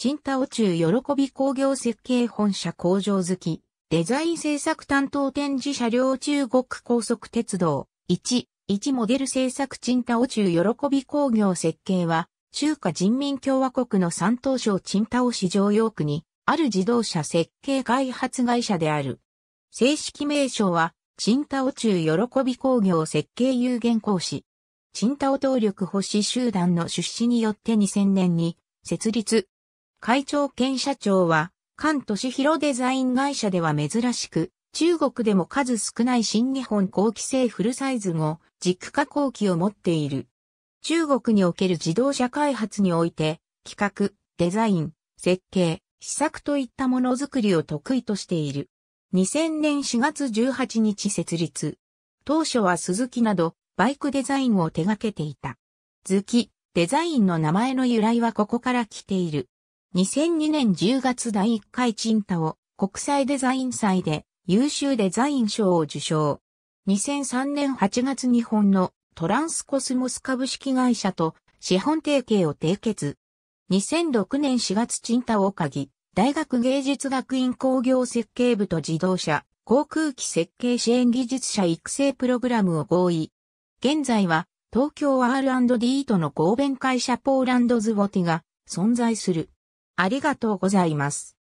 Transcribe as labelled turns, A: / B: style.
A: チンタオ中
B: 喜び工業設計本社工場好き、デザイン制作担当展示車両中国高速鉄道、1、1モデル制作チンタオ中喜び工業設計は、中華人民共和国の三東省チンタオ市城用区に、ある自動車設計開発会社である。正式名称は、チンタオ中喜び工業設計有限講師。チンタオ動力保守集団の出資によって2000年に設立、会長兼社長は、関俊広デザイン会社では珍しく、中国でも数少ない新日本後期製フルサイズ後、軸加工機を持っている。中国における自動車開発において、企画、デザイン、設計、試作といったものづくりを得意としている。2000年4月18日設立。当初は鈴木など、バイクデザインを手掛けていた。ズキ、デザインの名前の由来はここから来ている。2002年10月第1回チンタオ国際デザイン祭で優秀デザイン賞を受賞。2003年8月日本のトランスコスモス株式会社と資本提携を締結。2006年4月チンタオ鍵、大学芸術学院工業設計部と自動車、航空機設計支援技術者育成プログラムを合意。現在は東京 R&D との合弁会社ポーランドズボティが存在する。ありがとうご
A: ざいます。